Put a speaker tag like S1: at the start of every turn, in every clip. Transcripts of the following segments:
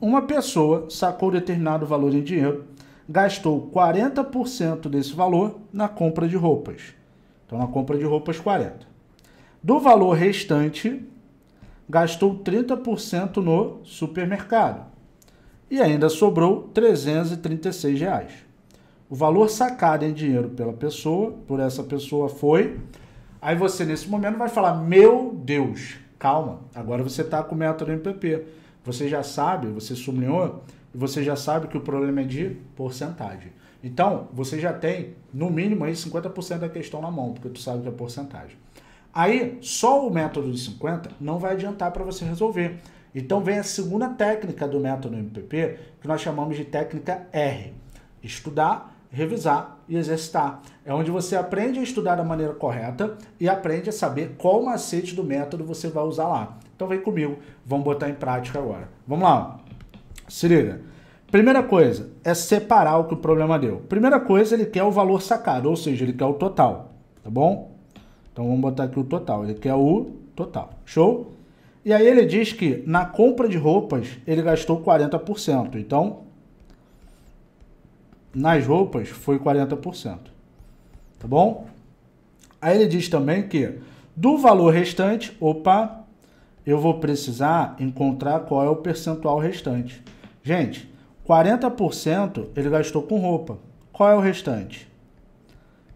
S1: Uma pessoa sacou determinado valor em dinheiro, gastou 40% desse valor na compra de roupas. Então, na compra de roupas, 40. Do valor restante, gastou 30% no supermercado. E ainda sobrou 336 reais. O valor sacado em dinheiro pela pessoa, por essa pessoa, foi. Aí você, nesse momento, vai falar: Meu Deus, calma, agora você está com o método MPP você já sabe, você sublinhou, você já sabe que o problema é de porcentagem. Então, você já tem, no mínimo, aí 50% da questão na mão, porque tu sabe que é porcentagem. Aí, só o método de 50 não vai adiantar para você resolver. Então, vem a segunda técnica do método MPP, que nós chamamos de técnica R. Estudar, revisar e exercitar. É onde você aprende a estudar da maneira correta e aprende a saber qual macete do método você vai usar lá. Então vem comigo, vamos botar em prática agora. Vamos lá. Se liga. Primeira coisa é separar o que o problema deu. Primeira coisa, ele quer o valor sacado, ou seja, ele quer o total, tá bom? Então vamos botar aqui o total, ele quer o total. Show? E aí ele diz que na compra de roupas ele gastou 40%. Então nas roupas foi 40%. Tá bom? Aí ele diz também que do valor restante, opa, eu vou precisar encontrar qual é o percentual restante. Gente, 40% ele gastou com roupa. Qual é o restante?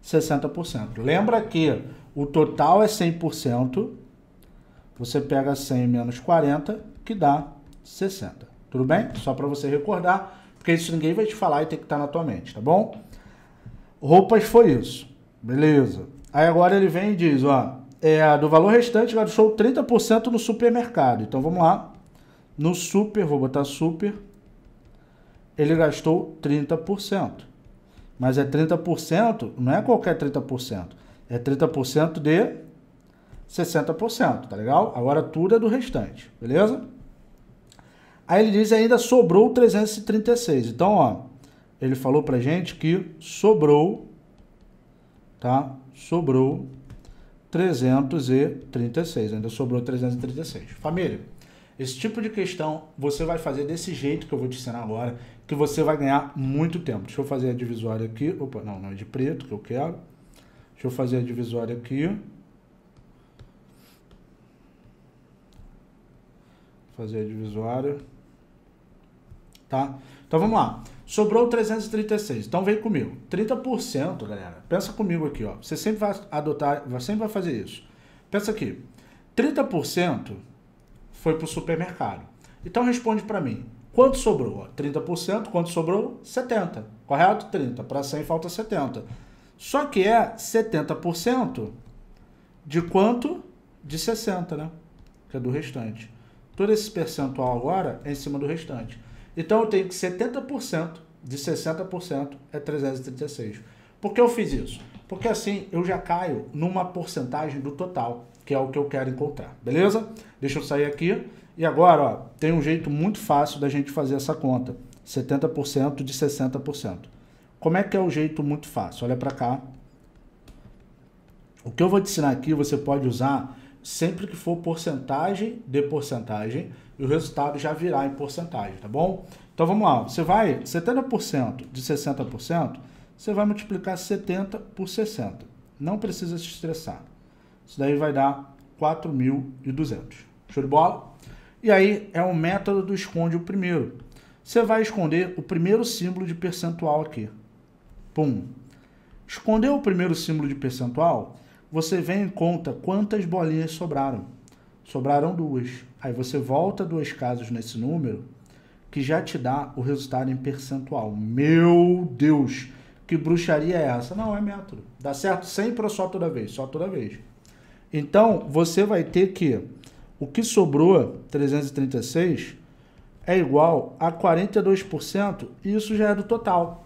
S1: 60%. Lembra que o total é 100%. Você pega 100 menos 40, que dá 60. Tudo bem? Só para você recordar, porque isso ninguém vai te falar e tem que estar na tua mente, tá bom? Roupas foi isso. Beleza. Aí agora ele vem e diz, ó, é, do valor restante gastou 30% no supermercado. Então vamos lá. No super, vou botar super, ele gastou 30%. Mas é 30%, não é qualquer 30%. É 30% de 60%, tá legal? Agora tudo é do restante, beleza? Aí ele diz ainda sobrou 336. Então, ó, ele falou pra gente que sobrou, tá? Sobrou 336, ainda sobrou 336. Família, esse tipo de questão você vai fazer desse jeito que eu vou te ensinar agora, que você vai ganhar muito tempo. Deixa eu fazer a divisória aqui. Opa, não, não é de preto que eu quero. Deixa eu fazer a divisória aqui. Fazer a divisória tá? Então vamos lá. Sobrou 336. Então vem comigo. 30%, galera. Pensa comigo aqui, ó. Você sempre vai adotar, você sempre vai fazer isso. Pensa aqui. 30% foi para o supermercado. Então responde para mim. Quanto sobrou? 30%, quanto sobrou? 70. Correto? 30 para 100 falta 70. Só que é 70% de quanto? De 60, né? Que é do restante. Todo esse percentual agora é em cima do restante. Então eu tenho que 70% de 60% é 336. Por que eu fiz isso? Porque assim eu já caio numa porcentagem do total, que é o que eu quero encontrar, beleza? Deixa eu sair aqui. E agora, ó, tem um jeito muito fácil da gente fazer essa conta. 70% de 60%. Como é que é o jeito muito fácil? Olha para cá. O que eu vou te ensinar aqui, você pode usar sempre que for porcentagem de porcentagem, e o resultado já virá em porcentagem, tá bom? Então vamos lá, você vai 70% de 60%, você vai multiplicar 70 por 60. Não precisa se estressar. Isso daí vai dar 4.200. Show de bola? E aí é o método do esconde o primeiro. Você vai esconder o primeiro símbolo de percentual aqui. Pum. Esconder o primeiro símbolo de percentual você vem e conta quantas bolinhas sobraram. Sobraram duas. Aí você volta duas casas nesse número, que já te dá o resultado em percentual. Meu Deus! Que bruxaria é essa? Não, é método. Dá certo sempre ou só toda vez? Só toda vez. Então, você vai ter que o que sobrou, 336, é igual a 42%, e isso já é do total.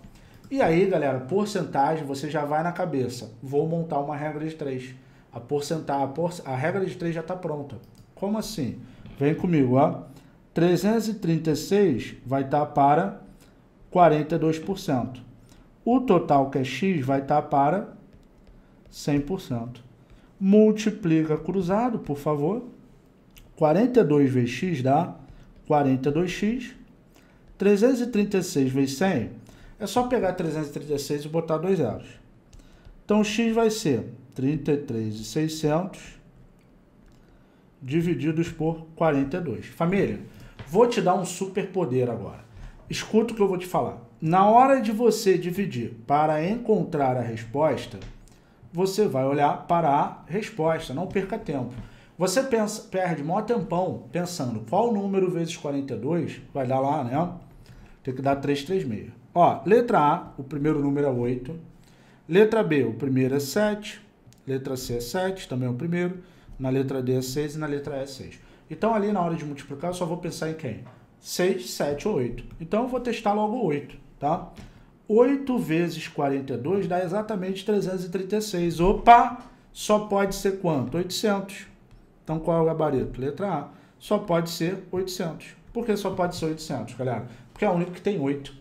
S1: E aí, galera, porcentagem, você já vai na cabeça. Vou montar uma regra de três. A porcentagem, a, por... a regra de três já está pronta. Como assim? Vem comigo, ó. 336 vai estar tá para 42%. O total que é x vai estar tá para 100%. Multiplica cruzado, por favor. 42 vezes x dá 42x. 336 vezes 100 é só pegar 336 e botar dois zeros. Então, x vai ser 33,600 divididos por 42. Família, vou te dar um super poder agora. Escuta o que eu vou te falar. Na hora de você dividir para encontrar a resposta, você vai olhar para a resposta, não perca tempo. Você pensa, perde maior tempão pensando qual número vezes 42 vai dar lá, né? Tem que dar 336. Ó, letra A, o primeiro número é 8. Letra B, o primeiro é 7. Letra C é 7, também é o primeiro. Na letra D é 6 e na letra E é 6. Então, ali na hora de multiplicar, eu só vou pensar em quem? 6, 7 ou 8. Então, eu vou testar logo 8, tá? 8 vezes 42 dá exatamente 336. Opa! Só pode ser quanto? 800. Então, qual é o gabarito? Letra A. Só pode ser 800. Por que só pode ser 800, galera? Porque é o único que tem 8.